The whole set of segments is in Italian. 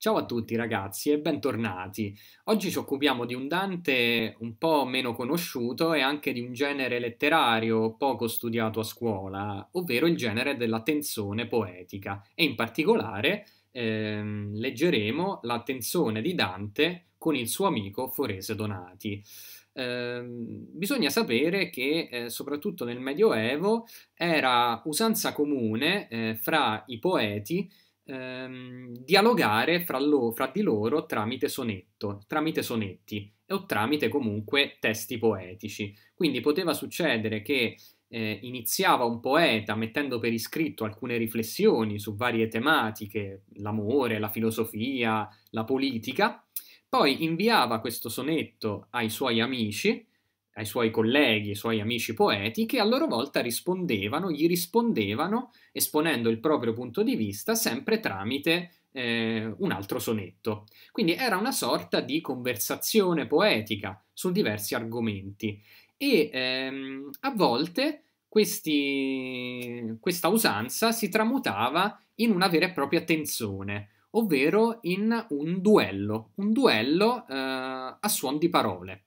Ciao a tutti ragazzi e bentornati. Oggi ci occupiamo di un Dante un po' meno conosciuto e anche di un genere letterario poco studiato a scuola, ovvero il genere dell'attenzione poetica e in particolare ehm, leggeremo l'attenzione di Dante con il suo amico Forese Donati. Eh, bisogna sapere che eh, soprattutto nel Medioevo era usanza comune eh, fra i poeti ehm, dialogare fra, lo, fra, di loro tramite sonetto, tramite sonetti o tramite comunque testi poetici. Quindi poteva succedere che eh, iniziava un poeta mettendo per iscritto alcune riflessioni su varie tematiche, l'amore, la filosofia, la politica, poi inviava questo sonetto ai suoi amici ai suoi colleghi, ai suoi amici poeti, che a loro volta rispondevano, gli rispondevano esponendo il proprio punto di vista sempre tramite eh, un altro sonetto. Quindi era una sorta di conversazione poetica su diversi argomenti e ehm, a volte questi, questa usanza si tramutava in una vera e propria tensione, ovvero in un duello, un duello eh, a suon di parole.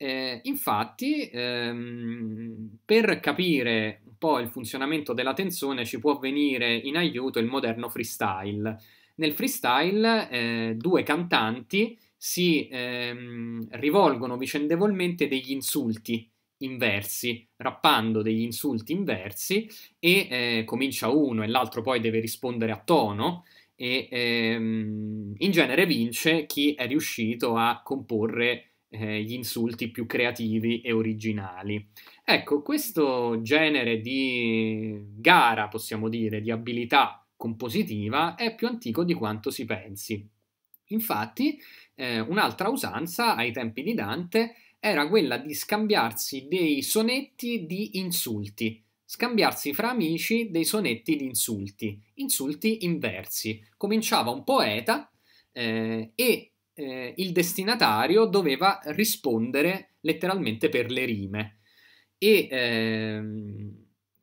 Eh, infatti, ehm, per capire un po' il funzionamento della tensione ci può venire in aiuto il moderno freestyle. Nel freestyle eh, due cantanti si ehm, rivolgono vicendevolmente degli insulti inversi, rappando degli insulti inversi e eh, comincia uno e l'altro poi deve rispondere a tono e ehm, in genere vince chi è riuscito a comporre eh, gli insulti più creativi e originali. Ecco, questo genere di gara, possiamo dire, di abilità compositiva è più antico di quanto si pensi. Infatti, eh, un'altra usanza ai tempi di Dante era quella di scambiarsi dei sonetti di insulti, scambiarsi fra amici dei sonetti di insulti, insulti inversi. Cominciava un poeta eh, e eh, il destinatario doveva rispondere letteralmente per le rime. E ehm,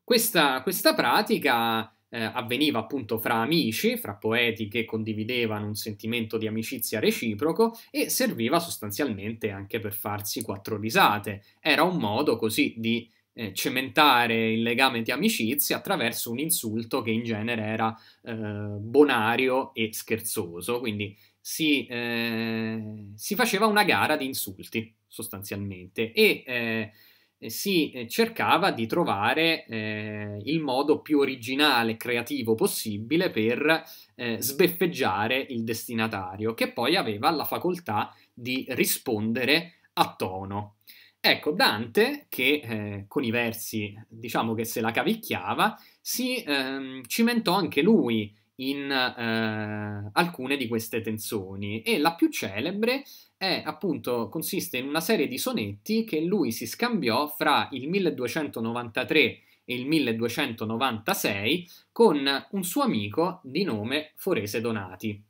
questa, questa, pratica eh, avveniva appunto fra amici, fra poeti che condividevano un sentimento di amicizia reciproco e serviva sostanzialmente anche per farsi quattro risate. Era un modo così di eh, cementare il legame di amicizia attraverso un insulto che in genere era eh, bonario e scherzoso, quindi si, eh, si faceva una gara di insulti sostanzialmente e eh, si eh, cercava di trovare eh, il modo più originale, e creativo possibile per eh, sbeffeggiare il destinatario, che poi aveva la facoltà di rispondere a tono. Ecco, Dante, che eh, con i versi diciamo che se la cavicchiava, si ehm, cimentò anche lui in eh, alcune di queste tensioni e la più celebre è appunto consiste in una serie di sonetti che lui si scambiò fra il 1293 e il 1296 con un suo amico di nome Forese Donati.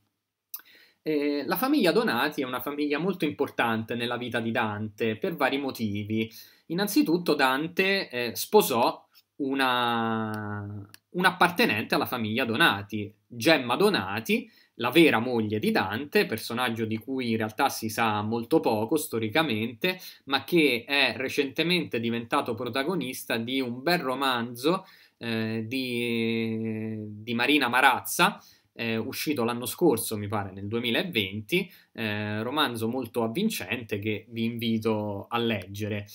Eh, la famiglia Donati è una famiglia molto importante nella vita di Dante per vari motivi. Innanzitutto Dante eh, sposò una, un appartenente alla famiglia Donati, Gemma Donati, la vera moglie di Dante, personaggio di cui in realtà si sa molto poco storicamente, ma che è recentemente diventato protagonista di un bel romanzo eh, di, di, Marina Marazza, eh, uscito l'anno scorso, mi pare, nel 2020, eh, romanzo molto avvincente che vi invito a leggere.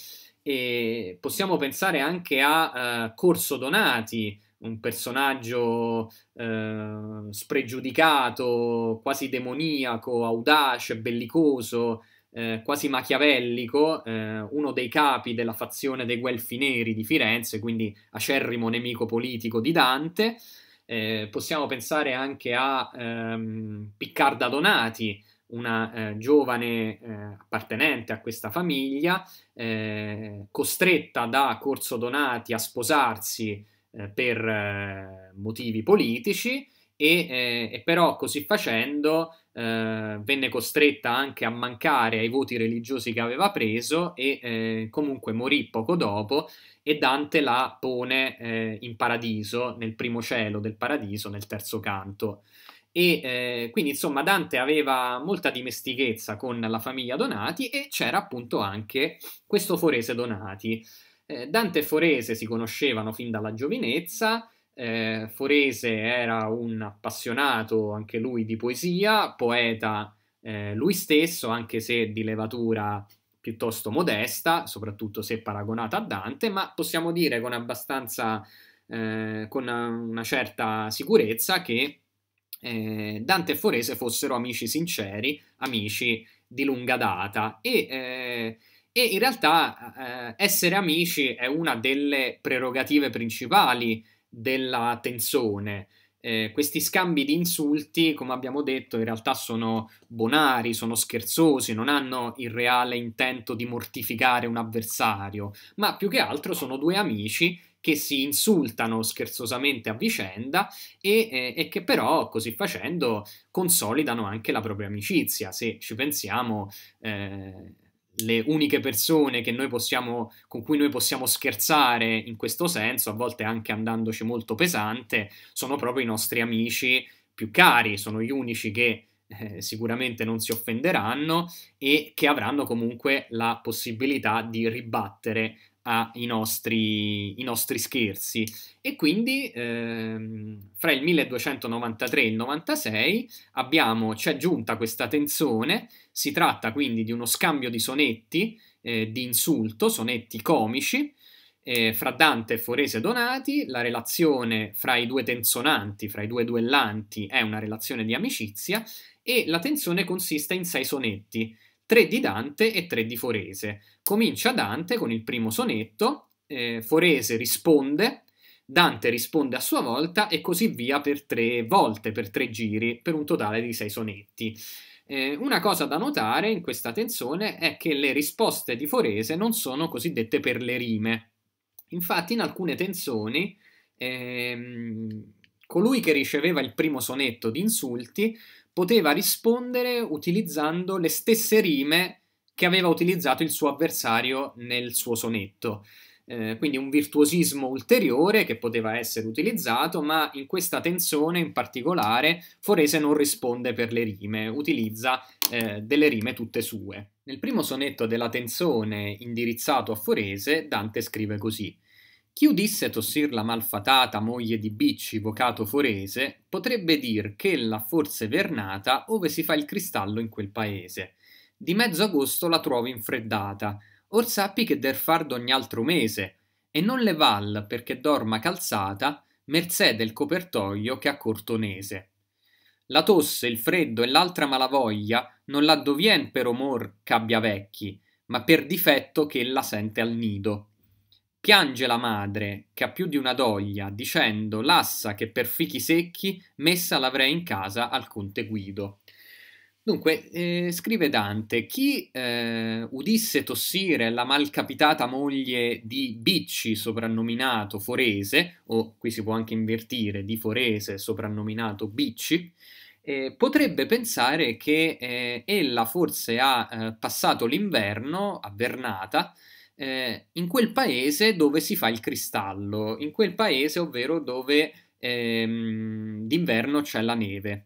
E possiamo pensare anche a eh, Corso Donati, un personaggio eh, spregiudicato, quasi demoniaco, audace, bellicoso, eh, quasi machiavellico, eh, uno dei capi della fazione dei Guelfi Neri di Firenze, quindi acerrimo nemico politico di Dante. Eh, possiamo pensare anche a ehm, Piccarda Donati, una eh, giovane eh, appartenente a questa famiglia, eh, costretta da Corso Donati a sposarsi eh, per eh, motivi politici e, eh, e, però così facendo venne costretta anche a mancare ai voti religiosi che aveva preso e comunque morì poco dopo e Dante la pone in paradiso, nel primo cielo del paradiso, nel terzo canto e eh, quindi insomma Dante aveva molta dimestichezza con la famiglia Donati e c'era appunto anche questo Forese Donati eh, Dante e Forese si conoscevano fin dalla giovinezza, eh, Forese era un appassionato anche lui di poesia, poeta eh, lui stesso, anche se di levatura piuttosto modesta, soprattutto se paragonata a Dante, ma possiamo dire con abbastanza, eh, con una certa sicurezza che eh, Dante e Forese fossero amici sinceri, amici di lunga data e eh, e in realtà eh, essere amici è una delle prerogative principali della tensione. Eh, questi scambi di insulti, come abbiamo detto, in realtà sono bonari, sono scherzosi, non hanno il reale intento di mortificare un avversario, ma più che altro sono due amici che si insultano scherzosamente a vicenda e, eh, e, che però così facendo consolidano anche la propria amicizia. Se ci pensiamo, eh, le uniche persone possiamo, con cui noi possiamo scherzare in questo senso, a volte anche andandoci molto pesante, sono proprio i nostri amici più cari, sono gli unici che eh, sicuramente non si offenderanno e che avranno comunque la possibilità di ribattere ai nostri, i nostri scherzi e quindi ehm, fra il 1293 e il 96 abbiamo, c'è giunta questa tensione, si tratta quindi di uno scambio di sonetti eh, di insulto, sonetti comici, eh, fra Dante e Forese Donati, la relazione fra i due tensonanti, fra i due duellanti, è una relazione di amicizia e la tensione consiste in sei sonetti, tre di Dante e tre di Forese. Comincia Dante con il primo sonetto, eh, Forese risponde, Dante risponde a sua volta e così via per tre volte, per tre giri, per un totale di sei sonetti. Eh, una cosa da notare in questa tensione è che le risposte di Forese non sono cosiddette per le rime. Infatti in alcune tensioni ehm, colui che riceveva il primo sonetto di insulti poteva rispondere utilizzando le stesse rime che aveva utilizzato il suo avversario nel suo sonetto. Eh, quindi un virtuosismo ulteriore che poteva essere utilizzato, ma in questa tensione in particolare Forese non risponde per le rime, utilizza eh, delle rime tutte sue. Nel primo sonetto della tensione indirizzato a Forese, Dante scrive così. Chi udisse tossir la malfatata moglie di Bicci, vocato forese, potrebbe dir che la forse vernata ove si fa il cristallo in quel paese. Di mezzo agosto la trovi infreddata, or sappi che der far d'ogni altro mese, e non le val perché dorma calzata, merzè del copertoio che ha cortonese. La tosse, il freddo e l'altra malavoglia non la dovien per omor ch'abbia vecchi, ma per difetto che la sente al nido Piange la madre, che ha più di una doglia, dicendo lassa che per fichi secchi messa l'avrei in casa al conte Guido. Dunque, eh, scrive Dante, chi eh, udisse tossire la malcapitata moglie di Bicci, soprannominato Forese, o qui si può anche invertire, di Forese, soprannominato Bicci, eh, potrebbe pensare che eh, ella forse ha eh, passato l'inverno a eh, in quel paese dove si fa il cristallo, in quel paese ovvero dove ehm, d'inverno c'è la neve,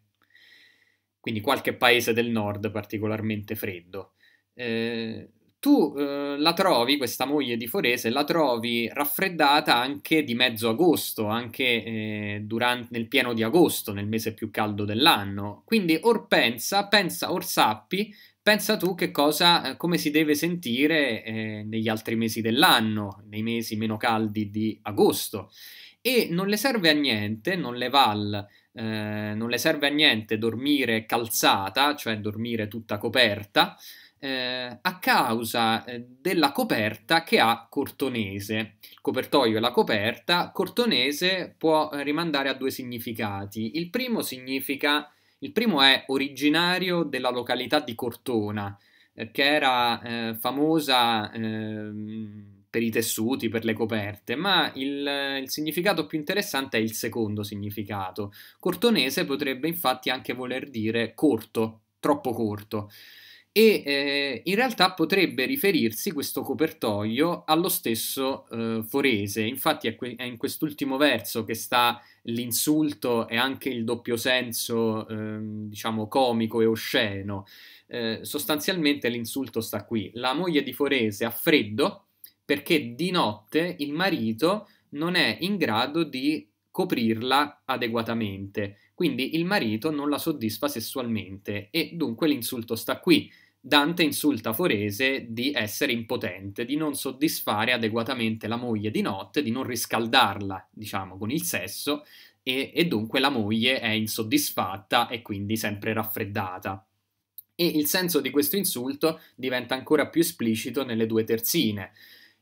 quindi qualche paese del nord particolarmente freddo. Eh, tu eh, la trovi, questa moglie di Forese, la trovi raffreddata anche di mezzo agosto, anche eh, durante, nel pieno di agosto, nel mese più caldo dell'anno. Quindi or pensa, pensa, or sappi, pensa tu che cosa, eh, come si deve sentire eh, negli altri mesi dell'anno, nei mesi meno caldi di agosto. E non le serve a niente, non le val, eh, non le serve a niente dormire calzata, cioè dormire tutta coperta, eh, a causa eh, della coperta che ha Cortonese. Il copertoio e la coperta, Cortonese può eh, rimandare a due significati. Il primo significa il primo è originario della località di Cortona, eh, che era eh, famosa ehm, per i tessuti, per le coperte, ma il, il, significato più interessante è il secondo significato. Cortonese potrebbe infatti anche voler dire corto, troppo corto e eh, in realtà potrebbe riferirsi questo copertoio allo stesso eh, Forese, infatti è, que- è, in quest'ultimo verso che sta l'insulto e anche il doppio senso, eh, diciamo, comico e osceno. Eh, sostanzialmente l'insulto sta qui, la moglie di Forese ha freddo perché di notte il marito non è in grado di coprirla adeguatamente, quindi il marito non la soddisfa sessualmente e dunque l'insulto sta qui Dante insulta Forese di essere impotente, di non soddisfare adeguatamente la moglie di notte, di non riscaldarla, diciamo, con il sesso, e, e dunque la moglie è insoddisfatta e quindi sempre raffreddata. E il senso di questo insulto diventa ancora più esplicito nelle due terzine.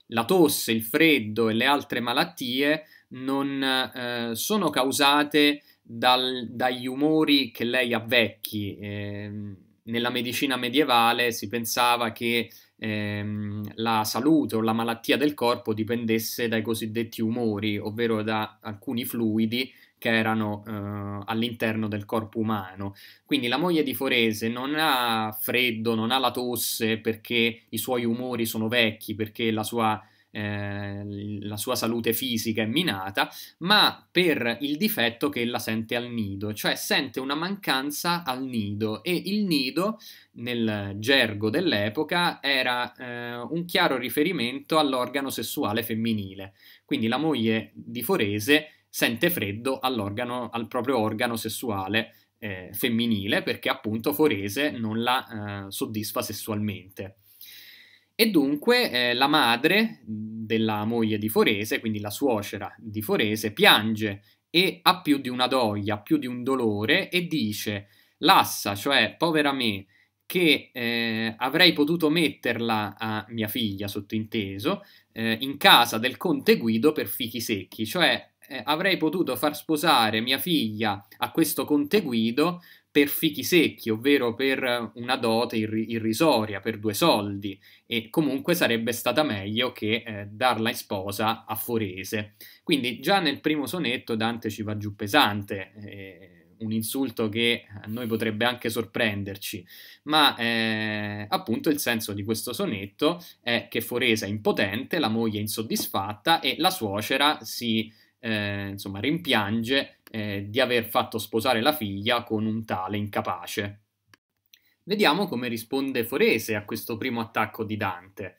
La tosse, il freddo e le altre malattie non eh, sono causate dal, dagli umori che lei ha vecchi. Eh, nella medicina medievale si pensava che ehm, la salute o la malattia del corpo dipendesse dai cosiddetti umori, ovvero da alcuni fluidi che erano eh, all'interno del corpo umano. Quindi la moglie di Forese non ha freddo, non ha la tosse perché i suoi umori sono vecchi, perché la sua eh, la sua salute fisica è minata, ma per il difetto che ella sente al nido, cioè sente una mancanza al nido e il nido nel gergo dell'epoca era eh, un chiaro riferimento all'organo sessuale femminile. Quindi la moglie di Forese sente freddo al proprio organo sessuale eh, femminile perché appunto Forese non la eh, soddisfa sessualmente. E dunque eh, la madre della moglie di Forese, quindi la suocera di Forese, piange e ha più di una doglia, più di un dolore e dice Lassa, cioè povera me, che eh, avrei potuto metterla a mia figlia, sottinteso, eh, in casa del conte Guido per fichi secchi, cioè eh, avrei potuto far sposare mia figlia a questo conte Guido per fichi secchi, ovvero per eh, una dote irri- irrisoria, per due soldi, e comunque sarebbe stata meglio che eh, darla in sposa a Forese. Quindi già nel primo sonetto Dante ci va giù pesante, eh, un insulto che a noi potrebbe anche sorprenderci, ma eh, appunto il senso di questo sonetto è che Forese è impotente, la moglie è insoddisfatta e la suocera si eh, insomma rimpiange eh, di aver fatto sposare la figlia con un tale incapace. Vediamo come risponde Forese a questo primo attacco di Dante.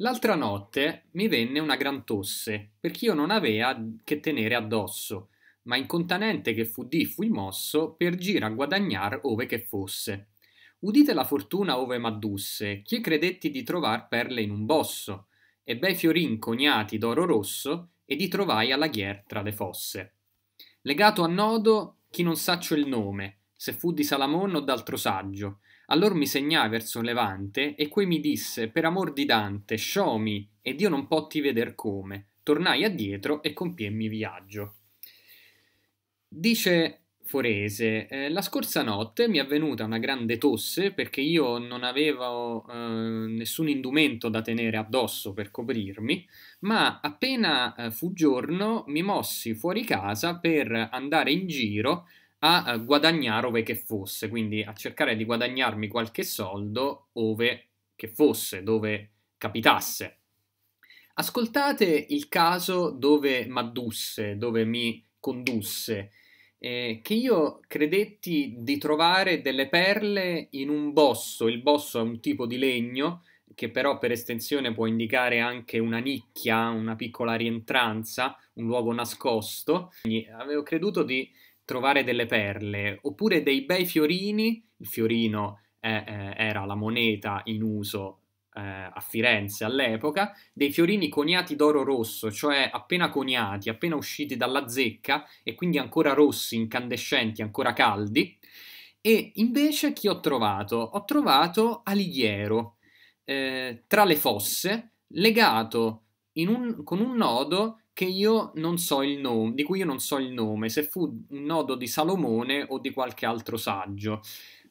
L'altra notte mi venne una gran tosse, perché io non avea che tenere addosso, ma incontanente che fu di fui mosso per gira a guadagnar ove che fosse. Udite la fortuna ove m'addusse, ch'io credetti di trovar perle in un bosso, e bei fiorin coniati d'oro rosso, e di trovai alla ghier tra le fosse. Legato a nodo chi non saccio il nome, se fu di Salamon o d'altro saggio. Allor mi segnai verso Levante e quei mi disse, per amor di Dante, sciomi, ed io non potti veder come. Tornai addietro e compiemmi viaggio. Dice Forese, eh, la scorsa notte mi è venuta una grande tosse perché io non avevo eh, nessun indumento da tenere addosso per coprirmi ma appena eh, fu giorno mi mossi fuori casa per andare in giro a eh, guadagnare ove che fosse, quindi a cercare di guadagnarmi qualche soldo ove che fosse, dove capitasse. Ascoltate il caso dove m'addusse, dove mi condusse, eh, che io credetti di trovare delle perle in un bosso, il bosso è un tipo di legno, che però per estensione può indicare anche una nicchia, una piccola rientranza, un luogo nascosto. Quindi avevo creduto di trovare delle perle, oppure dei bei fiorini, il fiorino eh, eh, era la moneta in uso eh, a Firenze all'epoca, dei fiorini coniati d'oro rosso, cioè appena coniati, appena usciti dalla zecca e quindi ancora rossi, incandescenti, ancora caldi. E invece chi ho trovato? Ho trovato Alighiero, eh, tra le fosse legato un, con un nodo so nome, di cui io non so il nome, se fu un nodo di Salomone o di qualche altro saggio.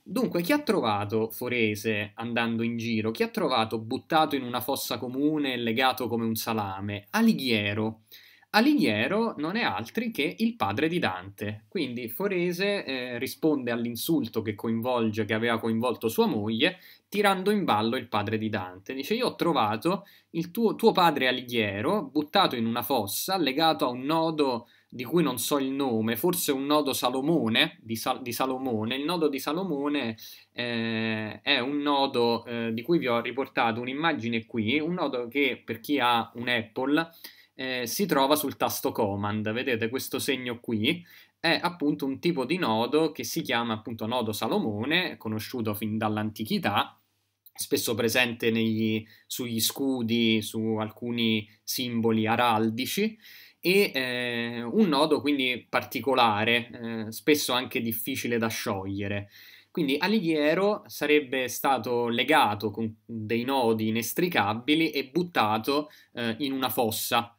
Dunque, chi ha trovato Forese andando in giro? Chi ha trovato buttato in una fossa comune legato come un salame? Alighiero. Alighiero non è altri che il padre di Dante, quindi Forese eh, risponde all'insulto che, che aveva coinvolto sua moglie, tirando in ballo il padre di Dante. Dice: Io ho trovato il tuo, tuo padre Alighiero buttato in una fossa, legato a un nodo di cui non so il nome, forse un nodo Salomone, di, Sal di Salomone. Il nodo di Salomone eh, è un nodo eh, di cui vi ho riportato un'immagine qui, un nodo che per chi ha un Apple eh, si trova sul tasto command. Vedete questo segno qui? È appunto un tipo di nodo che si chiama appunto nodo Salomone, conosciuto fin dall'antichità, spesso presente negli, sugli scudi, su alcuni simboli araldici, e eh, un nodo quindi particolare, eh, spesso anche difficile da sciogliere. Quindi Alighiero sarebbe stato legato con dei nodi inestricabili e buttato eh, in una fossa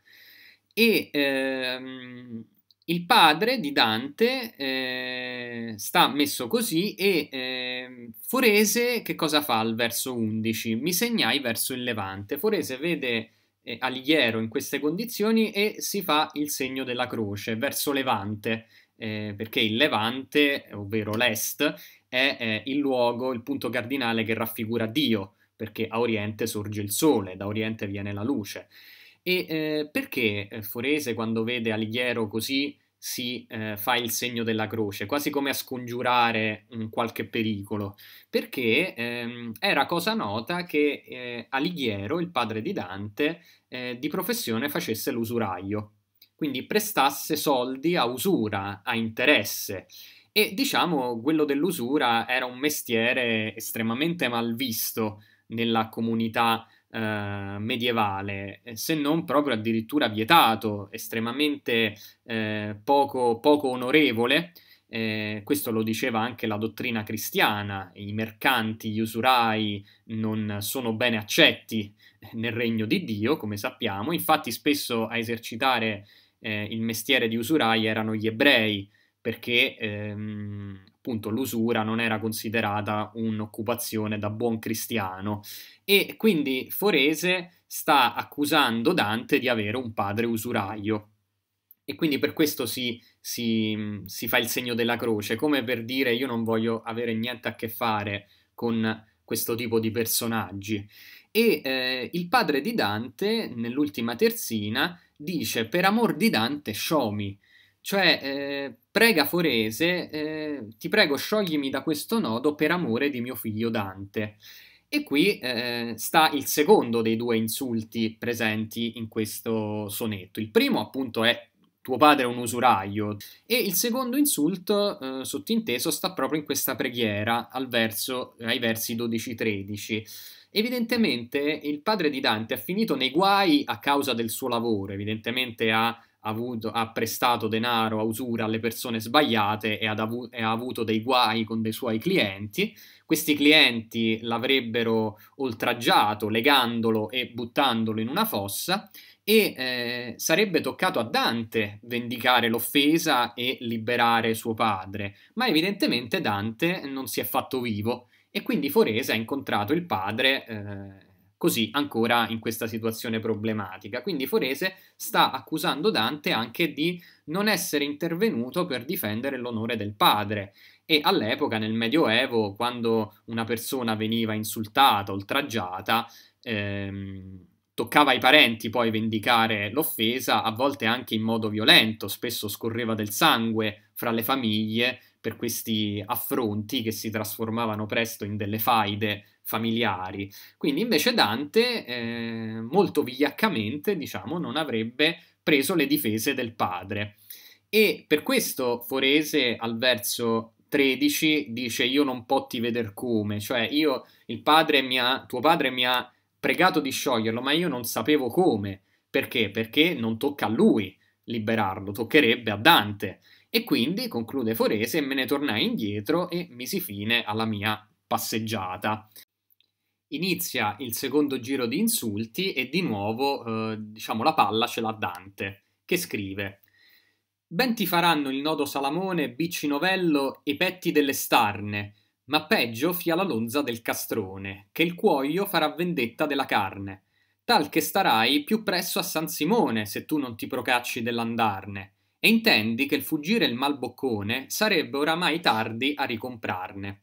e ehm, il padre di Dante eh, sta messo così e eh, Forese che cosa fa al verso 11? Mi segnai verso il Levante. Forese vede eh, Alighiero in queste condizioni e si fa il segno della croce verso Levante, eh, perché il Levante, ovvero l'Est, è il luogo, il punto cardinale che raffigura Dio, perché a Oriente sorge il sole, da Oriente viene la luce. E eh, perché eh, Forese, quando vede Alighiero così, si eh, fa il segno della croce, quasi come a scongiurare un mm, qualche pericolo, perché ehm, era cosa nota che eh, Alighiero, il padre di Dante, eh, di professione facesse l'usuraio, quindi prestasse soldi a usura, a interesse. E diciamo quello dell'usura era un mestiere estremamente malvisto nella comunità eh, medievale, eh, se non proprio addirittura vietato, estremamente eh, poco, poco, onorevole. Eh, questo lo diceva anche la dottrina cristiana, i mercanti, gli usurai non sono bene accetti nel regno di Dio, come sappiamo, infatti spesso a esercitare eh, il mestiere di usurai erano gli ebrei, perché ehm, appunto l'usura non era considerata un'occupazione da buon cristiano e quindi Forese sta accusando Dante di avere un padre usuraio e quindi per questo si, si, si fa il segno della croce, come per dire io non voglio avere niente a che fare con questo tipo di personaggi. E eh, il padre di Dante, nell'ultima terzina, dice per amor di Dante sciomi, cioè eh, prega Forese, eh, ti prego scioglimi da questo nodo per amore di mio figlio Dante. E qui eh, sta il secondo dei due insulti presenti in questo sonetto. Il primo appunto è tuo padre è un usuraio e il secondo insulto eh, sottinteso sta proprio in questa preghiera verso, ai versi 12-13. Evidentemente il padre di Dante ha finito nei guai a causa del suo lavoro, evidentemente ha avuto, ha prestato denaro a usura alle persone sbagliate e, avu- e, ha avuto dei guai con dei suoi clienti. Questi clienti l'avrebbero oltraggiato legandolo e buttandolo in una fossa e eh, sarebbe toccato a Dante vendicare l'offesa e liberare suo padre, ma evidentemente Dante non si è fatto vivo e quindi Forese ha incontrato il padre. Eh, così ancora in questa situazione problematica. Quindi Forese sta accusando Dante anche di non essere intervenuto per difendere l'onore del padre. E all'epoca, nel Medioevo, quando una persona veniva insultata, oltraggiata, ehm, toccava ai parenti poi vendicare l'offesa, a volte anche in modo violento, spesso scorreva del sangue fra le famiglie per questi affronti che si trasformavano presto in delle faide familiari. Quindi invece Dante eh, molto vigliaccamente, diciamo, non avrebbe preso le difese del padre. E per questo Forese al verso 13 dice io non potti veder come, cioè io, il padre mi ha, tuo padre mi ha pregato di scioglierlo, ma io non sapevo come. Perché? Perché non tocca a lui liberarlo, toccherebbe a Dante. E quindi, conclude Forese, me ne tornai indietro e misi fine alla mia passeggiata. Inizia il secondo giro di insulti e di nuovo, eh, diciamo, la palla ce l'ha Dante, che scrive Ben ti faranno il nodo salamone, bicci novello, i petti delle starne, ma peggio fia la lonza del castrone, che il cuoio farà vendetta della carne, tal che starai più presso a San Simone se tu non ti procacci dell'andarne, e intendi che il fuggire il malboccone sarebbe oramai tardi a ricomprarne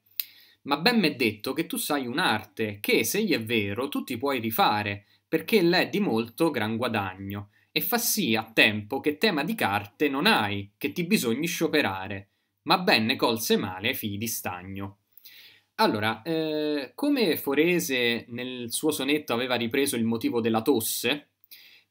ma ben m'è detto che tu sai un'arte che, se gli è vero, tu ti puoi rifare, perché l'è di molto gran guadagno, e fa sì a tempo che tema di carte non hai, che ti bisogni scioperare, ma ben ne colse male ai figli di stagno. Allora, eh, come Forese nel suo sonetto aveva ripreso il motivo della tosse,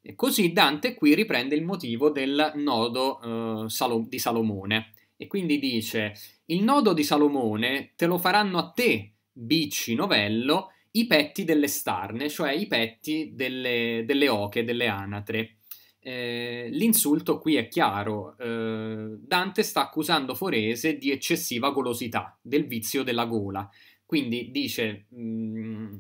eh, così Dante qui riprende il motivo del nodo eh, di Salomone e quindi dice il nodo di Salomone te lo faranno a te, bici Novello, i petti delle starne, cioè i petti delle, delle oche, delle anatre. Eh, l'insulto qui è chiaro, eh, Dante sta accusando Forese di eccessiva golosità, del vizio della gola, quindi dice mh, mm,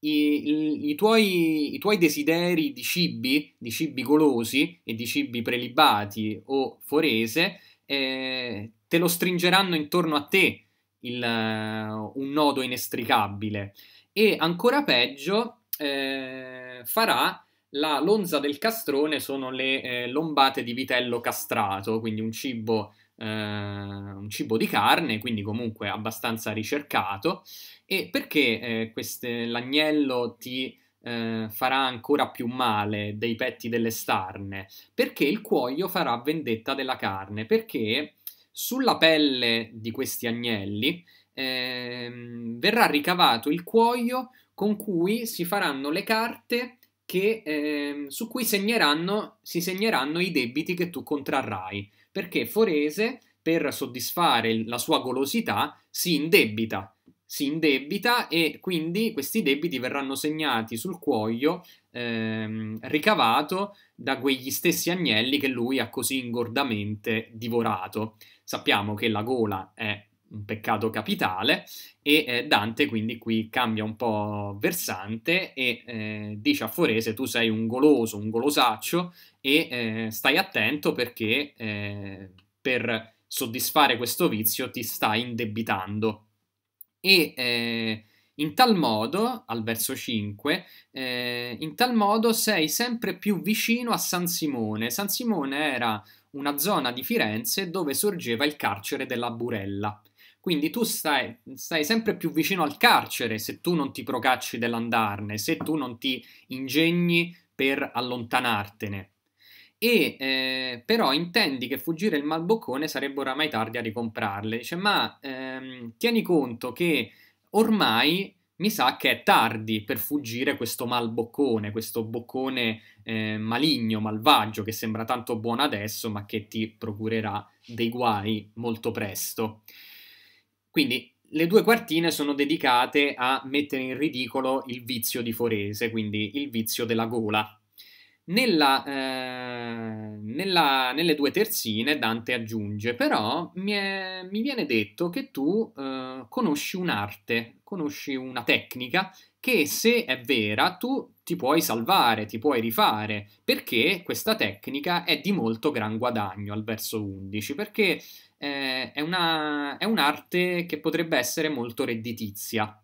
i, i, tuoi, i, tuoi, desideri di cibi, di cibi golosi e di cibi prelibati o forese eh, te lo stringeranno intorno a te il, uh, un nodo inestricabile e ancora peggio eh, farà la lonza del castrone sono le eh, lombate di vitello castrato, quindi un cibo, eh, un cibo, di carne, quindi comunque abbastanza ricercato. E perché eh, queste, l'agnello ti eh, farà ancora più male dei petti delle starne, perché il cuoio farà vendetta della carne, perché sulla pelle di questi agnelli eh, verrà ricavato il cuoio con cui si faranno le carte che, eh, su cui segneranno, si segneranno i debiti che tu contrarrai, perché Forese, per soddisfare la sua golosità, si indebita si indebita e quindi questi debiti verranno segnati sul cuoio ehm, ricavato da quegli stessi agnelli che lui ha così ingordamente divorato. Sappiamo che la gola è un peccato capitale e eh, Dante quindi qui cambia un po' versante e eh, dice a Forese tu sei un goloso, un golosaccio e eh, stai attento perché eh, per soddisfare questo vizio ti stai indebitando e eh, in tal modo, al verso 5, eh, in tal modo sei sempre più vicino a San Simone. San Simone era una zona di Firenze dove sorgeva il carcere della Burella. Quindi tu stai, stai, sempre più vicino al carcere se tu non ti procacci dell'andarne, se tu non ti ingegni per allontanartene e eh, però intendi che fuggire il malboccone sarebbe oramai tardi a ricomprarle. Dice, ma ehm, tieni conto che ormai mi sa che è tardi per fuggire questo malboccone, questo boccone eh, maligno, malvagio, che sembra tanto buono adesso, ma che ti procurerà dei guai molto presto. Quindi le due quartine sono dedicate a mettere in ridicolo il vizio di Forese, quindi il vizio della gola, nella, eh, nella, nelle due terzine Dante aggiunge, però mi, è, mi viene detto che tu eh, conosci un'arte, conosci una tecnica che se è vera tu ti puoi salvare, ti puoi rifare, perché questa tecnica è di molto gran guadagno al verso 11, perché eh, è, una, è un'arte che potrebbe essere molto redditizia.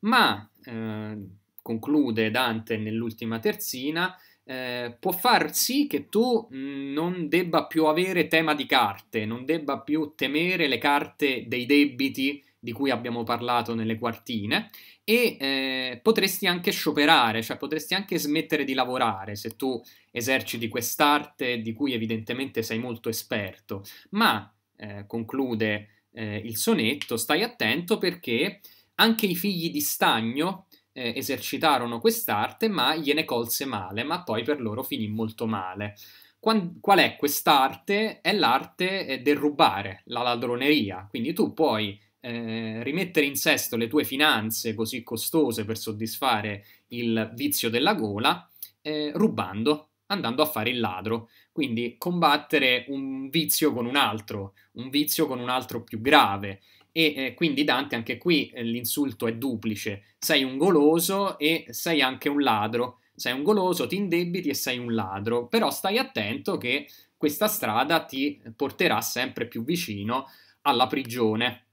Ma, eh, conclude Dante nell'ultima terzina, eh, può far sì che tu mm, non debba più avere tema di carte, non debba più temere le carte dei debiti di cui abbiamo parlato nelle quartine e eh, potresti anche scioperare, cioè potresti anche smettere di lavorare se tu eserciti quest'arte di cui evidentemente sei molto esperto. Ma, eh, conclude eh, il sonetto, stai attento perché anche i figli di stagno eh, esercitarono quest'arte, ma gliene colse male, ma poi per loro finì molto male. Qual è quest'arte? È l'arte eh, del rubare, la ladroneria. Quindi tu puoi eh, rimettere in sesto le tue finanze così costose per soddisfare il vizio della gola, eh, rubando, andando a fare il ladro. Quindi combattere un vizio con un altro, un vizio con un altro più grave. E eh, quindi Dante, anche qui eh, l'insulto è duplice, sei un goloso e sei anche un ladro, sei un goloso, ti indebiti e sei un ladro, però stai attento che questa strada ti porterà sempre più vicino alla prigione.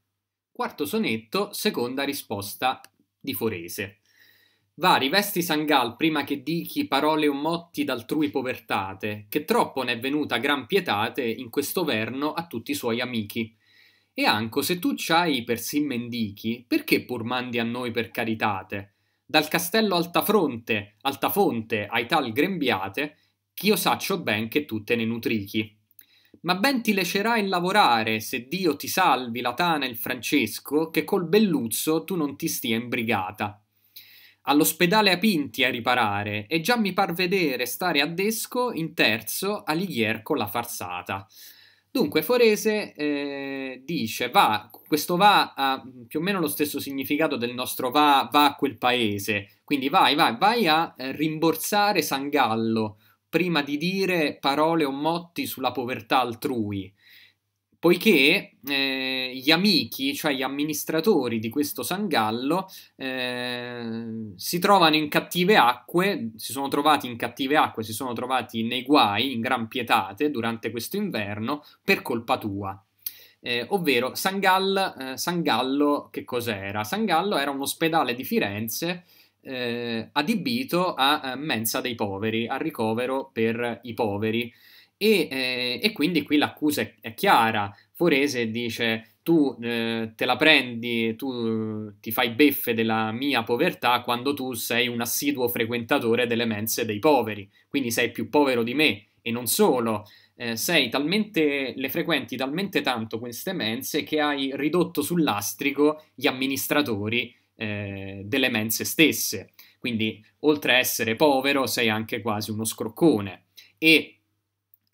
Quarto sonetto, seconda risposta di Forese. Va, rivesti Sangal prima che dichi parole o motti d'altrui povertate, che troppo ne è venuta gran pietate in questo verno a tutti i suoi amici. E anco se tu c'hai per sì mendichi, perché pur mandi a noi per caritate? Dal castello Altafronte, Altafonte, ai tal grembiate, ch'io saccio ben che tu te ne nutrichi. Ma ben ti lecerà il lavorare, se Dio ti salvi la tana e il Francesco, che col belluzzo tu non ti stia imbrigata. All'ospedale a Pinti a riparare, e già mi par vedere stare a desco in terzo Alighier con la farsata. Dunque, Forese eh, dice va, questo va ha più o meno lo stesso significato del nostro va, va a quel paese, quindi vai, vai, vai a eh, rimborsare Sangallo prima di dire parole o motti sulla povertà altrui poiché eh, gli amici, cioè gli amministratori di questo sangallo, eh, si trovano in cattive acque, si sono trovati in cattive acque, si sono trovati nei guai, in gran pietate, durante questo inverno, per colpa tua. Eh, ovvero Sangal, eh, Sangallo, che cos'era? Sangallo era un ospedale di Firenze eh, adibito a eh, mensa dei poveri, a ricovero per i poveri. E, eh, e quindi qui l'accusa è, è chiara. Forese dice tu eh, te la prendi, tu eh, ti fai beffe della mia povertà quando tu sei un assiduo frequentatore delle mense dei poveri, quindi sei più povero di me e non solo, eh, sei talmente, le frequenti talmente tanto queste mense che hai ridotto sul lastrico gli amministratori eh, delle mense stesse, quindi oltre a essere povero sei anche quasi uno scroccone e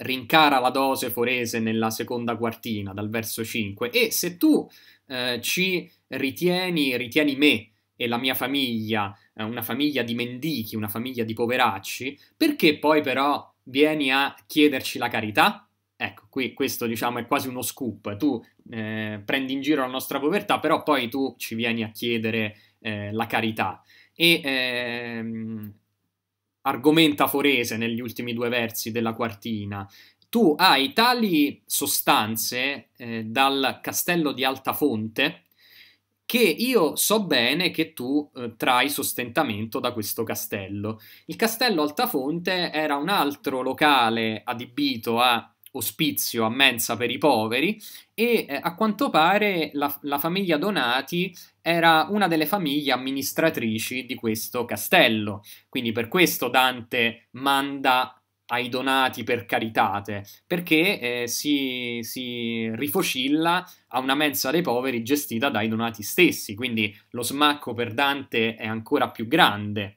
rincara la dose forese nella seconda quartina, dal verso 5, e se tu eh, ci ritieni, ritieni me e la mia famiglia, eh, una famiglia di mendichi, una famiglia di poveracci, perché poi però vieni a chiederci la carità? Ecco, qui questo diciamo è quasi uno scoop, tu eh, prendi in giro la nostra povertà, però poi tu ci vieni a chiedere eh, la carità. E ehm, argomenta Forese negli ultimi due versi della quartina. Tu hai tali sostanze eh, dal castello di Altafonte che io so bene che tu eh, trai sostentamento da questo castello. Il castello Altafonte era un altro locale adibito a ospizio a mensa per i poveri e eh, a quanto pare la, la, famiglia Donati era una delle famiglie amministratrici di questo castello. Quindi per questo Dante manda ai donati per caritate, perché eh, si, si rifocilla a una mensa dei poveri gestita dai donati stessi, quindi lo smacco per Dante è ancora più grande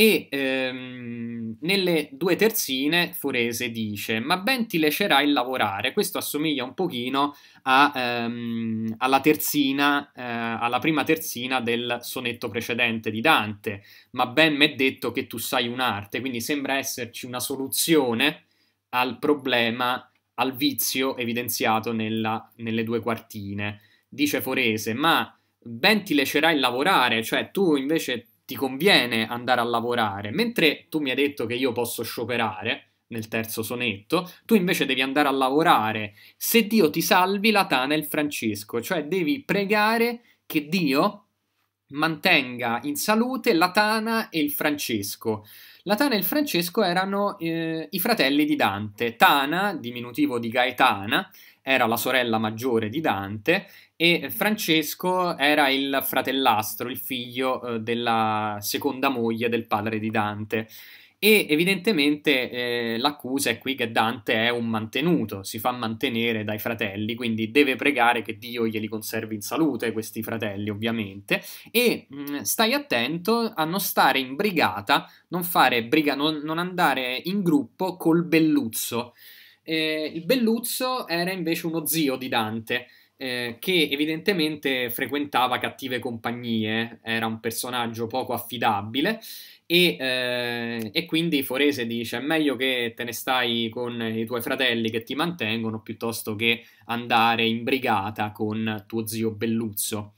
e ehm, nelle due terzine Forese dice ma ben ti lecerai il lavorare questo assomiglia un pochino a, ehm, alla terzina eh, alla prima terzina del sonetto precedente di Dante ma ben m'è detto che tu sai un'arte quindi sembra esserci una soluzione al problema al vizio evidenziato nella, nelle due quartine dice Forese ma ben ti lecerai il lavorare cioè tu invece ti conviene andare a lavorare, mentre tu mi hai detto che io posso scioperare nel terzo sonetto, tu invece devi andare a lavorare. Se Dio ti salvi, la tana e il Francesco, cioè devi pregare che Dio mantenga in salute la tana e il Francesco. La tana e il Francesco erano eh, i fratelli di Dante, Tana, diminutivo di Gaetana, era la sorella maggiore di Dante e Francesco era il fratellastro, il figlio eh, della seconda moglie del padre di Dante. E evidentemente eh, l'accusa è qui che Dante è un mantenuto, si fa mantenere dai fratelli, quindi deve pregare che Dio glieli conservi in salute, questi fratelli ovviamente, e mh, mm, stai attento a non stare in brigata, non, briga- non, non andare in gruppo col belluzzo, eh, il Belluzzo era invece uno zio di Dante, eh, che evidentemente frequentava cattive compagnie, era un personaggio poco affidabile e, eh, e, quindi Forese dice è meglio che te ne stai con i tuoi fratelli che ti mantengono piuttosto che andare in brigata con tuo zio Belluzzo.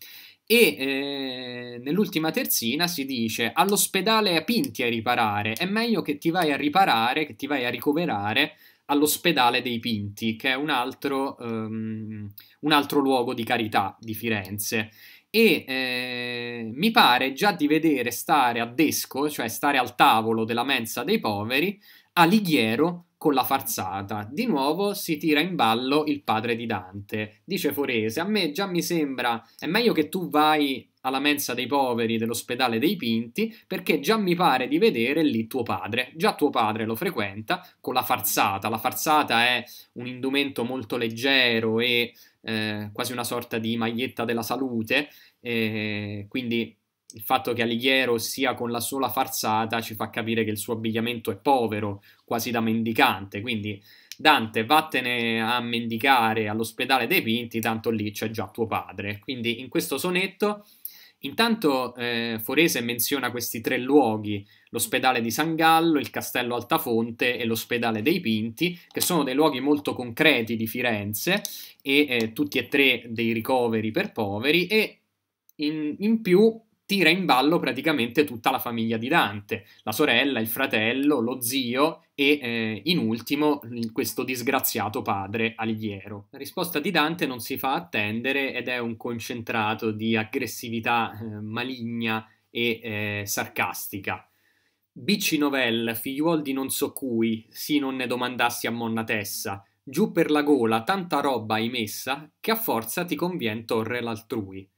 E eh, nell'ultima terzina si dice all'ospedale a Pinti a riparare, è meglio che ti vai a riparare, che ti vai a ricoverare all'ospedale dei Pinti, che è un altro, um, un altro luogo di carità di Firenze. E eh, mi pare già di vedere stare a desco, cioè stare al tavolo della mensa dei poveri, Alighiero con la farzata. Di nuovo si tira in ballo il padre di Dante. Dice Forese: A me già mi sembra, è meglio che tu vai alla mensa dei poveri dell'ospedale dei Pinti, perché già mi pare di vedere lì tuo padre. Già tuo padre lo frequenta con la farsata. La farsata è un indumento molto leggero e eh, quasi una sorta di maglietta della salute, eh, quindi il fatto che Alighiero sia con la sola farsata ci fa capire che il suo abbigliamento è povero, quasi da mendicante, quindi Dante vattene a mendicare all'ospedale dei Pinti, tanto lì c'è già tuo padre. Quindi in questo sonetto Intanto eh, Forese menziona questi tre luoghi, l'ospedale di San Gallo, il castello Altafonte e l'ospedale dei Pinti, che sono dei luoghi molto concreti di Firenze e eh, tutti e tre dei ricoveri per poveri e in, in più tira in ballo praticamente tutta la famiglia di Dante, la sorella, il fratello, lo zio e eh, in ultimo questo disgraziato padre Alighiero. La risposta di Dante non si fa attendere ed è un concentrato di aggressività eh, maligna e eh, sarcastica. Bici novella, figliuol di non so cui, si non ne domandassi a monna Tessa, giù per la gola tanta roba hai messa che a forza ti convien torre l'altrui.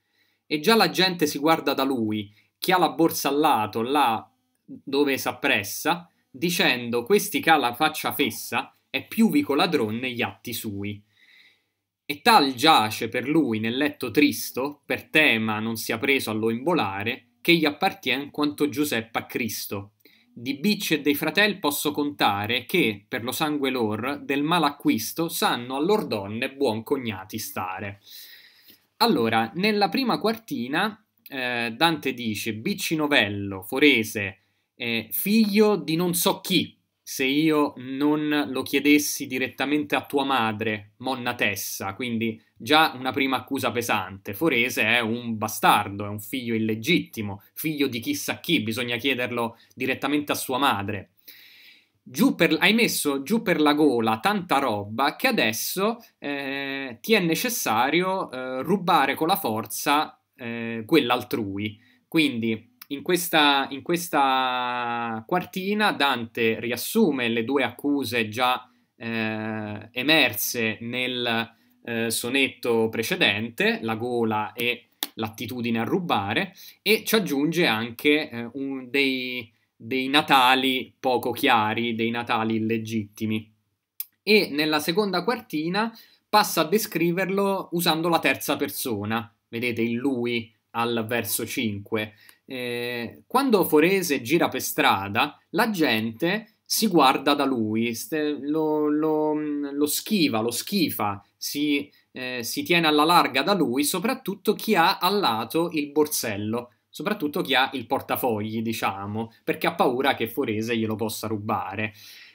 E già la gente si guarda da lui, chi ha la borsa al lato, là dove s'appressa, dicendo questi che ha la faccia fessa è più vico ladron negli atti sui. E tal giace per lui nel letto tristo, per tema non sia preso allo imbolare, che gli appartien quanto Giuseppe a Cristo. Di Bicci e dei fratel posso contare che, per lo sangue lor, del mal acquisto sanno a lor donne buon cognati stare. Allora, nella prima quartina eh, Dante dice Bicci Novello, Forese, eh, figlio di non so chi, se io non lo chiedessi direttamente a tua madre, monna Tessa, quindi già una prima accusa pesante. Forese è un bastardo, è un figlio illegittimo, figlio di chissà chi, bisogna chiederlo direttamente a sua madre. Per, hai messo giù per la gola tanta roba che adesso eh, ti è necessario eh, rubare con la forza eh, quell'altrui. Quindi in questa, in questa quartina Dante riassume le due accuse già eh, emerse nel eh, sonetto precedente, la gola e l'attitudine a rubare, e ci aggiunge anche eh, un, dei, dei natali poco chiari, dei natali illegittimi. E nella seconda quartina passa a descriverlo usando la terza persona, vedete il lui al verso 5, eh, quando Forese gira per strada, la gente si guarda da lui, lo, lo, mm, lo schiva, lo schifa, si, eh, si tiene alla larga da lui, soprattutto chi ha al lato il borsello, soprattutto chi ha il portafogli, diciamo, perché ha paura che Forese glielo possa rubare.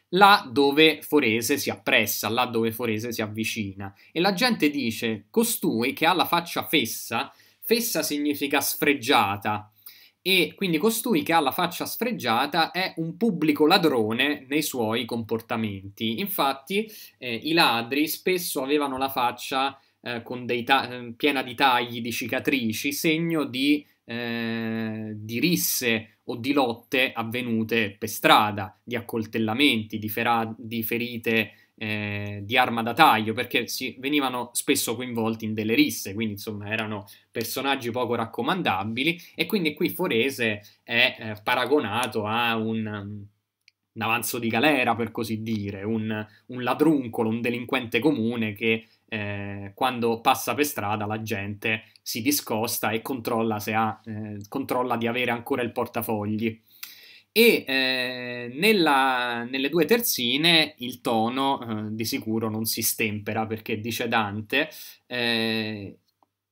Là dove Forese si appressa, là dove Forese si avvicina. E la gente dice: Costui che ha la faccia fessa, fessa significa sfregiata, e quindi costui che ha la faccia sfregiata è un pubblico ladrone nei suoi comportamenti. Infatti eh, i ladri spesso avevano la faccia eh, ta- eh, piena di tagli, di cicatrici, segno di, eh, di risse o di lotte avvenute per strada, di accoltellamenti, di, fera- di ferite eh, di arma da taglio, perché si, venivano spesso coinvolti in delle risse, quindi insomma erano personaggi poco raccomandabili e quindi qui Forese è eh, paragonato a un, mm, un, avanzo di galera, per così dire, un, un ladruncolo, un delinquente comune che eh, quando passa per strada la gente si discosta e controlla, se ha, eh, controlla di avere ancora il portafogli e eh, nella, nelle due terzine il tono eh, di sicuro non si stempera perché dice Dante, eh,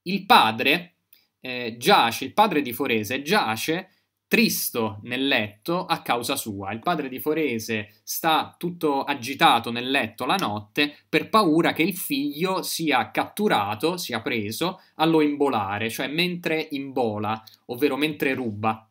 il padre eh, giace, il padre di Forese giace tristo nel letto a causa sua. Il padre di Forese sta tutto agitato nel letto la notte per paura che il figlio sia catturato, sia preso allo imbolare, cioè mentre imbola, ovvero mentre ruba.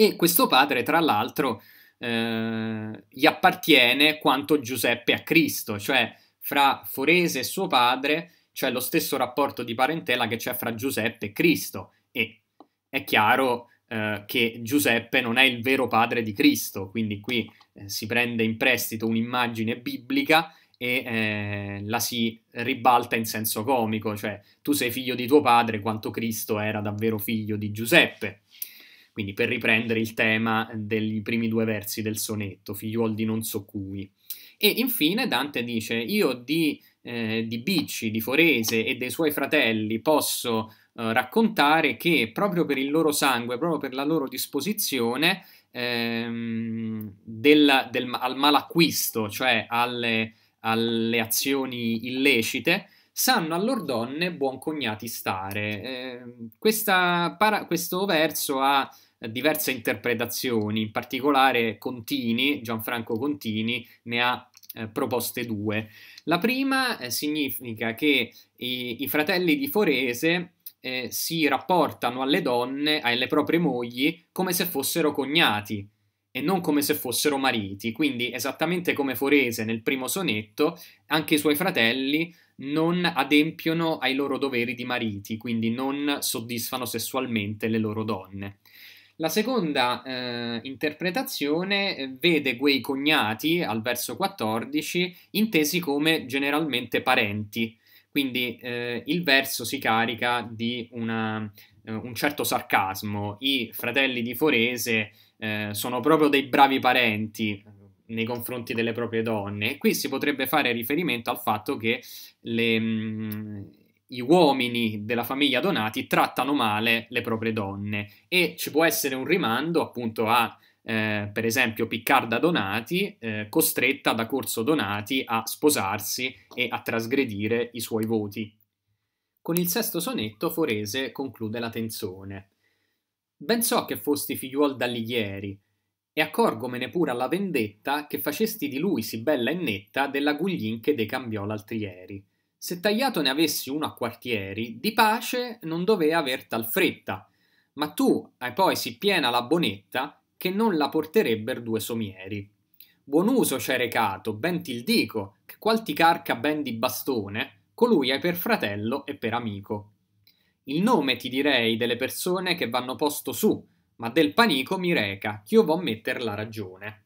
E questo padre, tra l'altro, eh, gli appartiene quanto Giuseppe a Cristo, cioè fra Forese e suo padre c'è lo stesso rapporto di parentela che c'è fra Giuseppe e Cristo. E è chiaro eh, che Giuseppe non è il vero padre di Cristo, quindi qui eh, si prende in prestito un'immagine biblica e eh, la si ribalta in senso comico, cioè tu sei figlio di tuo padre quanto Cristo era davvero figlio di Giuseppe. Quindi per riprendere il tema dei primi due versi del sonetto, figliuol di non so cui. E infine Dante dice, io di, eh, di Bicci, di Forese e dei suoi fratelli posso eh, raccontare che proprio per il loro sangue, proprio per la loro disposizione, ehm, del, del, al malacquisto, cioè alle, alle azioni illecite, sanno a loro donne buon cognati stare. Eh, para, questo verso ha diverse interpretazioni, in particolare Contini, Gianfranco Contini, ne ha eh, proposte due. La prima eh, significa che i, i, fratelli di Forese eh, si rapportano alle donne, alle proprie mogli, come se fossero cognati e non come se fossero mariti, quindi esattamente come Forese nel primo sonetto, anche i suoi fratelli non adempiono ai loro doveri di mariti, quindi non soddisfano sessualmente le loro donne. La seconda eh, interpretazione eh, vede quei cognati, al verso 14, intesi come generalmente parenti, quindi eh, il verso si carica di una, eh, un certo sarcasmo. I fratelli di Forese eh, sono proprio dei bravi parenti, eh, nei confronti delle proprie donne. E qui si potrebbe fare riferimento al fatto che le, mm, gli uomini della famiglia Donati trattano male le proprie donne e ci può essere un rimando appunto a eh, per esempio Piccarda Donati, eh, costretta da Corso Donati a sposarsi e a trasgredire i suoi voti. Con il sesto sonetto Forese conclude la tenzione. Ben so che fosti figliuol d'Alighieri e accorgomene pure alla vendetta che facesti di lui sì bella e netta della Guglin che decambiò l'altrieri. Se tagliato ne avessi uno a quartieri, di pace non dovea aver tal fretta, ma tu hai poi sì piena la bonetta che non la porterebber due somieri. Buon uso c'è recato, ben til dico, che qual ti carca ben di bastone, colui hai per fratello e per amico. Il nome ti direi delle persone che vanno posto su, ma del panico mi reca, ch'io vo metter la ragione.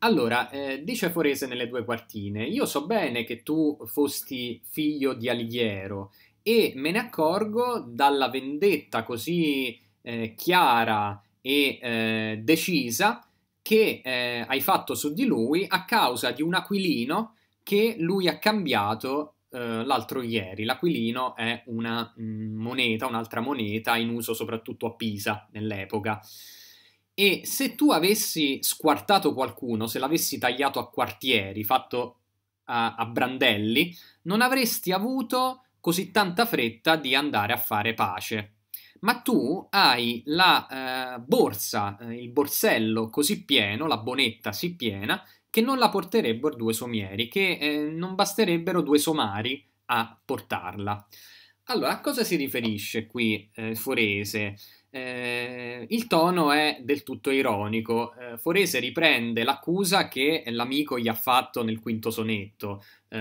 Allora, eh, dice Forese nelle due quartine, io so bene che tu fosti figlio di Alighiero e me ne accorgo dalla vendetta così eh, chiara e eh, decisa che eh, hai fatto su di lui a causa di un aquilino che lui ha cambiato eh, l'altro ieri. L'aquilino è una mm, moneta, un'altra moneta in uso soprattutto a Pisa nell'epoca. E se tu avessi squartato qualcuno, se l'avessi tagliato a quartieri, fatto a, a brandelli, non avresti avuto così tanta fretta di andare a fare pace. Ma tu hai la eh, borsa, eh, il borsello così pieno, la bonetta sì piena, che non la porterebbero due somieri, che eh, non basterebbero due somari a portarla. Allora, a cosa si riferisce qui eh, Forese? Eh, il tono è del tutto ironico. Eh, Forese riprende l'accusa che l'amico gli ha fatto nel quinto sonetto. Eh,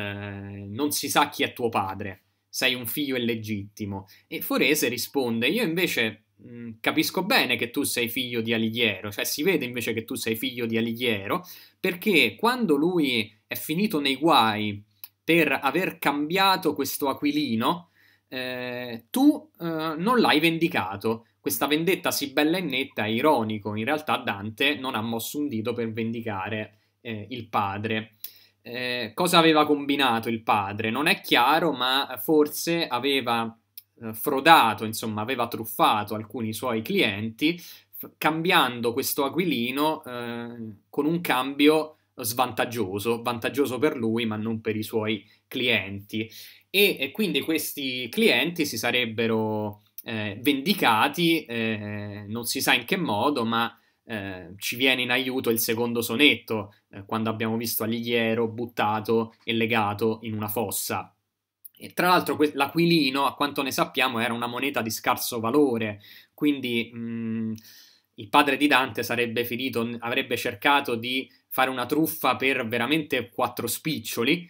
non si sa chi è tuo padre, sei un figlio illegittimo. E Forese risponde: Io invece mh, mm, capisco bene che tu sei figlio di Alighiero, cioè si vede invece che tu sei figlio di Alighiero, perché quando lui è finito nei guai per aver cambiato questo Aquilino, eh, tu eh, non l'hai vendicato questa vendetta sì bella e netta è ironico, in realtà Dante non ha mosso un dito per vendicare eh, il padre. Eh, cosa aveva combinato il padre? Non è chiaro, ma forse aveva eh, frodato, insomma, aveva truffato alcuni suoi clienti, f- cambiando questo Aquilino eh, con un cambio svantaggioso, vantaggioso per lui ma non per i suoi clienti. E, e quindi questi clienti si sarebbero eh, vendicati, eh, non si sa in che modo, ma eh, ci viene in aiuto il secondo sonetto, eh, quando abbiamo visto Alighiero buttato e legato in una fossa. E tra l'altro que- l'aquilino, a quanto ne sappiamo, era una moneta di scarso valore, quindi mh, mm, il padre di Dante sarebbe finito, avrebbe cercato di fare una truffa per veramente quattro spiccioli,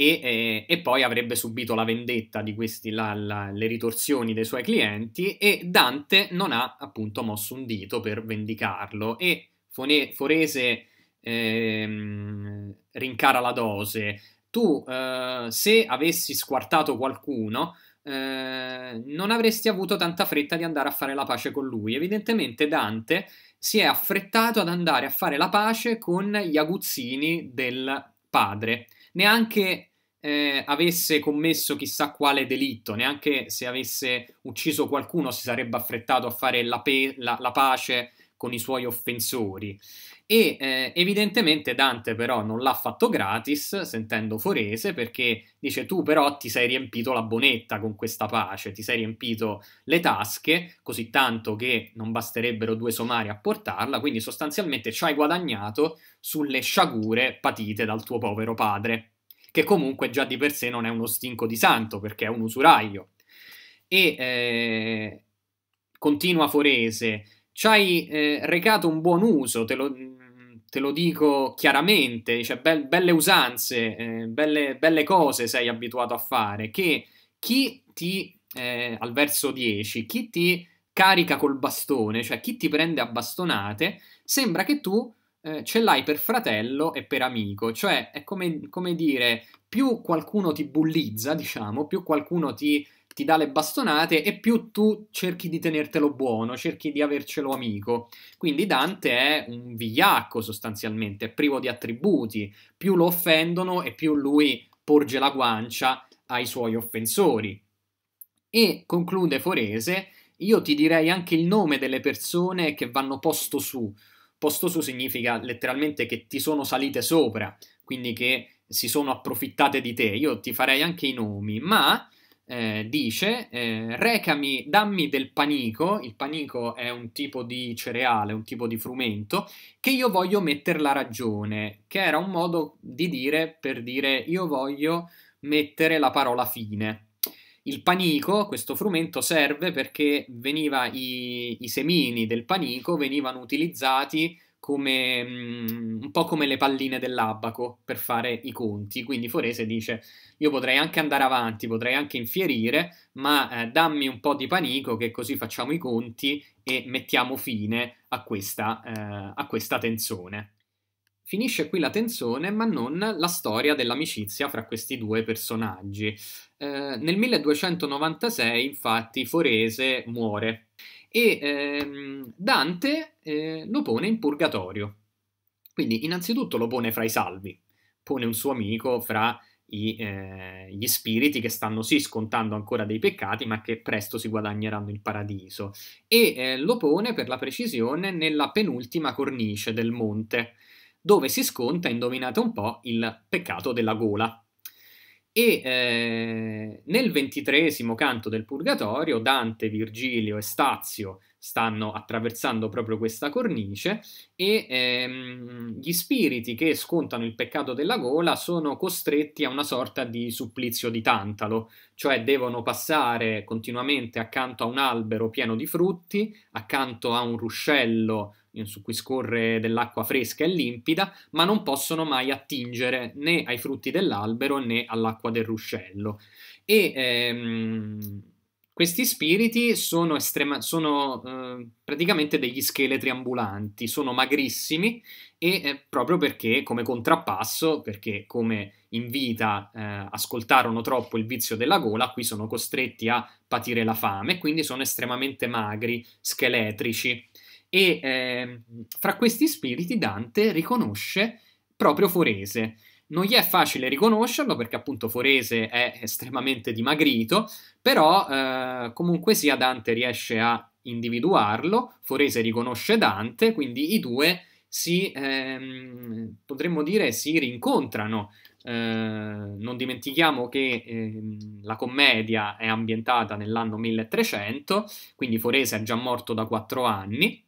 e, eh, e, poi avrebbe subito la vendetta di questi, la, la, le ritorsioni dei suoi clienti e Dante non ha appunto mosso un dito per vendicarlo e Fone, Forese eh, rincara la dose. Tu eh, se avessi squartato qualcuno eh, non avresti avuto tanta fretta di andare a fare la pace con lui. Evidentemente Dante si è affrettato ad andare a fare la pace con gli aguzzini del padre neanche eh, avesse commesso chissà quale delitto, neanche se avesse ucciso qualcuno si sarebbe affrettato a fare la, pe- la, la pace con i suoi offensori. E eh, evidentemente Dante però non l'ha fatto gratis, sentendo Forese, perché dice tu però ti sei riempito la bonetta con questa pace, ti sei riempito le tasche, così tanto che non basterebbero due somari a portarla, quindi sostanzialmente ci hai guadagnato sulle sciagure patite dal tuo povero padre che comunque già di per sé non è uno stinco di santo perché è un usuraio. E eh, continua Forese, ci hai eh, recato un buon uso, te lo, mm, te lo dico chiaramente, cioè be belle usanze, eh, belle, belle, cose sei abituato a fare, che chi ti, eh, al verso 10, chi ti carica col bastone, cioè chi ti prende a bastonate, sembra che tu eh, ce l'hai per fratello e per amico, cioè è come, come dire, più qualcuno ti bullizza, diciamo, più qualcuno ti, ti dà le bastonate e più tu cerchi di tenertelo buono, cerchi di avercelo amico. Quindi Dante è un vigliacco sostanzialmente, è privo di attributi, più lo offendono e più lui porge la guancia ai suoi offensori. E conclude Forese, io ti direi anche il nome delle persone che vanno posto su, Posto su significa letteralmente che ti sono salite sopra, quindi che si sono approfittate di te. Io ti farei anche i nomi, ma eh, dice eh, recami, dammi del panico, il panico è un tipo di cereale, un tipo di frumento, che io voglio mettere la ragione, che era un modo di dire per dire io voglio mettere la parola fine. Il panico, questo frumento, serve perché veniva, i, i, semini del panico venivano utilizzati come, mm, un po' come le palline dell'abaco per fare i conti. Quindi Forese dice: Io potrei anche andare avanti, potrei anche infierire, ma eh, dammi un po' di panico che così facciamo i conti e mettiamo fine a questa, eh, a questa tensione. Finisce qui la tensione, ma non la storia dell'amicizia fra questi due personaggi. Eh, nel 1296, infatti, Forese muore e ehm, Dante eh, lo pone in purgatorio. Quindi, innanzitutto, lo pone fra i salvi, pone un suo amico fra i, eh, gli spiriti che stanno sì scontando ancora dei peccati, ma che presto si guadagneranno il paradiso, e eh, lo pone per la precisione nella penultima cornice del monte, dove si sconta, indovinate un po', il peccato della gola. E eh, nel ventitreesimo canto del Purgatorio, Dante, Virgilio e Stazio stanno attraversando proprio questa cornice e ehm, gli spiriti che scontano il peccato della gola sono costretti a una sorta di supplizio di tantalo, cioè devono passare continuamente accanto a un albero pieno di frutti, accanto a un ruscello su cui scorre dell'acqua fresca e limpida, ma non possono mai attingere né ai frutti dell'albero né all'acqua del ruscello. E ehm, questi spiriti sono, estrema- sono eh, praticamente degli scheletri ambulanti, sono magrissimi e eh, proprio perché come contrappasso, perché come in vita eh, ascoltarono troppo il vizio della gola, qui sono costretti a patire la fame, quindi sono estremamente magri, scheletrici e eh, fra questi spiriti Dante riconosce proprio Forese. Non gli è facile riconoscerlo perché appunto Forese è estremamente dimagrito, però eh, comunque sia Dante riesce a individuarlo, Forese riconosce Dante, quindi i due si, ehm, potremmo dire, si rincontrano. Eh, non dimentichiamo che ehm, la commedia è ambientata nell'anno 1300, quindi Forese è già morto da quattro anni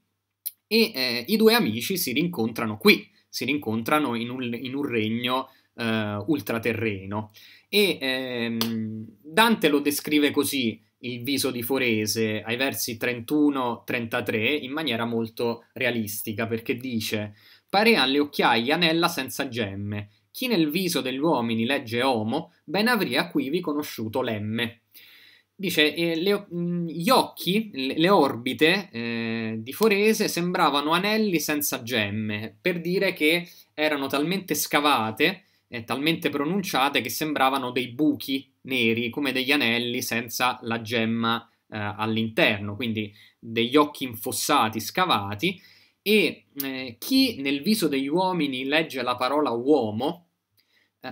e eh, i due amici si rincontrano qui, si rincontrano in un, in un regno eh, ultraterreno. E ehm, Dante lo descrive così il viso di Forese ai versi 31-33 in maniera molto realistica perché dice «Parean le occhiaie anella senza gemme, chi nel viso degli uomini legge homo, ben avria quivi conosciuto lemme». Dice, eh, le, mm, gli occhi, le, le orbite eh, di Forese sembravano anelli senza gemme, per dire che erano talmente scavate, e talmente pronunciate, che sembravano dei buchi neri, come degli anelli senza la gemma eh, all'interno, quindi degli occhi infossati, scavati, e eh, chi nel viso degli uomini legge la parola uomo,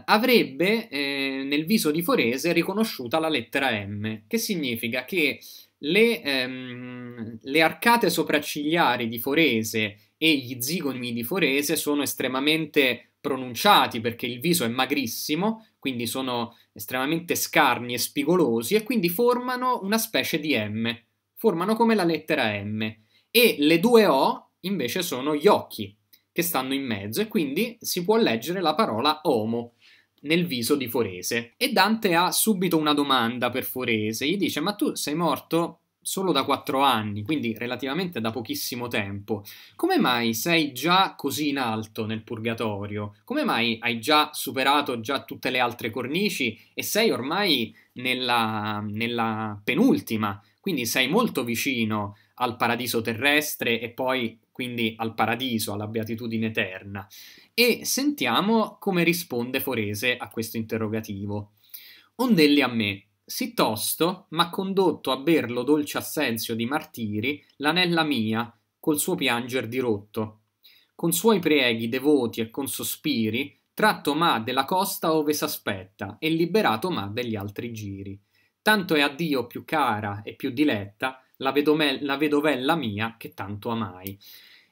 avrebbe eh, nel viso di Forese riconosciuta la lettera M, che significa che le, ehm, le arcate sopraccigliari di Forese e gli zigomi di Forese sono estremamente pronunciati perché il viso è magrissimo, quindi sono estremamente scarni e spigolosi e quindi formano una specie di M, formano come la lettera M. E le due O invece sono gli occhi, che stanno in mezzo e quindi si può leggere la parola homo, nel viso di Forese. E Dante ha subito una domanda per Forese, gli dice ma tu sei morto solo da quattro anni, quindi relativamente da pochissimo tempo. Come mai sei già così in alto nel purgatorio? Come mai hai già superato già tutte le altre cornici e sei ormai nella, nella penultima? Quindi sei molto vicino al paradiso terrestre e poi quindi al paradiso, alla beatitudine eterna. E sentiamo come risponde Forese a questo interrogativo. Ondelli a me, sì tosto, ma condotto a berlo dolce assenzio di martiri, l'anella mia, col suo pianger dirotto. Con suoi preghi, devoti e con sospiri, tratto ma della costa ove s'aspetta, e liberato ma degli altri giri. Tanto è a Dio più cara e più diletta, la, vedome- la vedovella mia che tanto amai.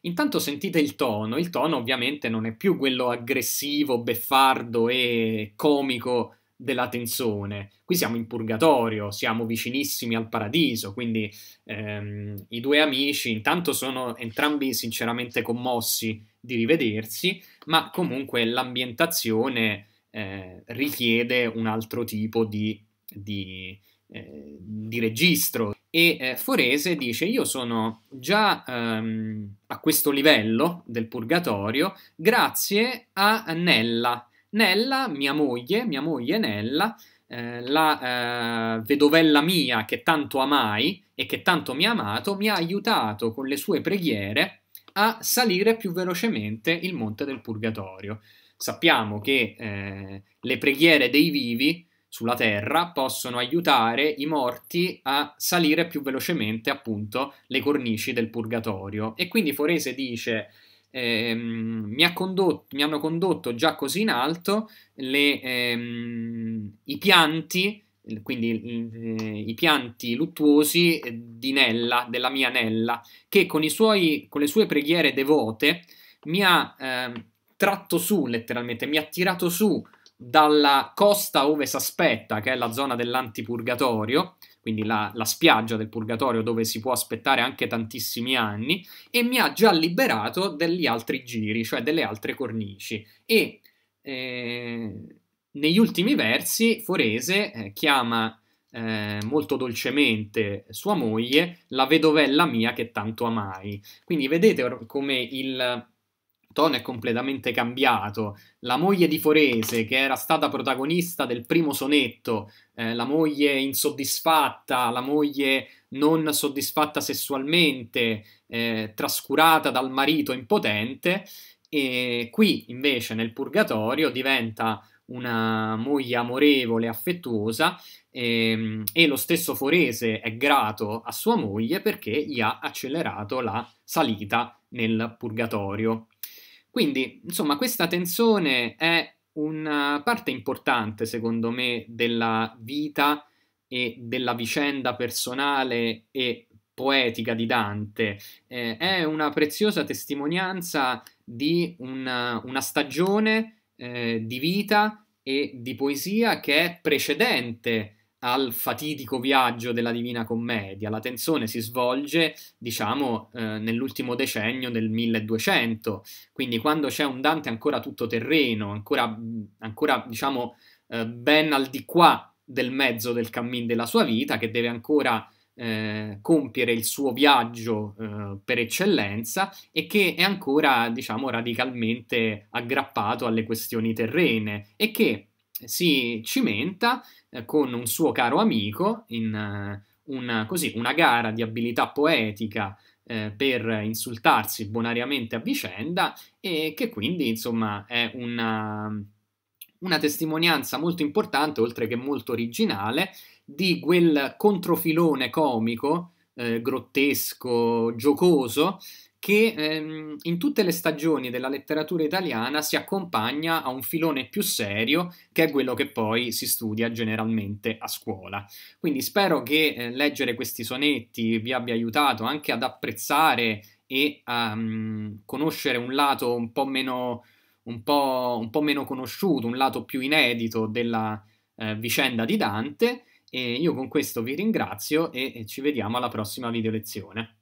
Intanto sentite il tono, il tono ovviamente non è più quello aggressivo, beffardo e comico della tensione. Qui siamo in purgatorio, siamo vicinissimi al paradiso, quindi ehm, i due amici intanto sono entrambi sinceramente commossi di rivedersi, ma comunque l'ambientazione eh, richiede un altro tipo di, di, eh, di registro e eh, Forese dice io sono già ehm, a questo livello del purgatorio grazie a Nella. Nella, mia moglie, mia moglie Nella, eh, la eh, vedovella mia che tanto amai e che tanto mi ha amato, mi ha aiutato con le sue preghiere a salire più velocemente il monte del purgatorio. Sappiamo che eh, le preghiere dei vivi sulla Terra possono aiutare i morti a salire più velocemente appunto le cornici del purgatorio. E quindi Forese dice ehm, mi, ha condotto, mi, hanno condotto già così in alto le, ehm, i pianti quindi eh, i pianti luttuosi di Nella, della mia Nella, che con, suoi, con le sue preghiere devote mi ha eh, tratto su letteralmente, mi ha tirato su dalla costa ove si aspetta, che è la zona dell'antipurgatorio, quindi la, la, spiaggia del purgatorio dove si può aspettare anche tantissimi anni, e mi ha già liberato degli altri giri, cioè delle altre cornici. E eh, negli ultimi versi Forese eh, chiama eh, molto dolcemente sua moglie la vedovella mia che tanto amai. Quindi vedete come il tono è completamente cambiato. La moglie di Forese, che era stata protagonista del primo sonetto, eh, la moglie insoddisfatta, la moglie non soddisfatta sessualmente, eh, trascurata dal marito impotente, e qui invece nel purgatorio diventa una moglie amorevole, affettuosa e, ehm, e, lo stesso Forese è grato a sua moglie perché gli ha accelerato la salita nel purgatorio. Quindi, insomma, questa tensione è una eh, parte importante, secondo me, della vita e della vicenda personale e poetica di Dante. Eh, è una preziosa testimonianza di una, eh, una stagione eh, di vita e di poesia che è precedente al fatidico viaggio della Divina Commedia. La tensione si svolge, diciamo, eh, nell'ultimo decennio del 1200, quindi quando c'è un Dante ancora tutto terreno, ancora, ancora diciamo, eh, ben al di qua del mezzo del cammin della sua vita, che deve ancora eh, compiere il suo viaggio eh, per eccellenza e che è ancora, diciamo, radicalmente aggrappato alle questioni terrene e che si cimenta eh, con un suo caro amico in eh, una, così, una gara di abilità poetica eh, per insultarsi bonariamente a vicenda e che quindi insomma è una, una testimonianza molto importante oltre che molto originale di quel controfilone comico eh, grottesco, giocoso che ehm, in tutte le stagioni della letteratura italiana si accompagna a un filone più serio che è quello che poi si studia generalmente a scuola. Quindi spero che eh, leggere questi sonetti vi abbia aiutato anche ad apprezzare e a um, ehm, conoscere un lato un po' meno un po', un po', meno conosciuto, un lato più inedito della eh, vicenda di Dante. E io con questo vi ringrazio e, e ci vediamo alla prossima video lezione.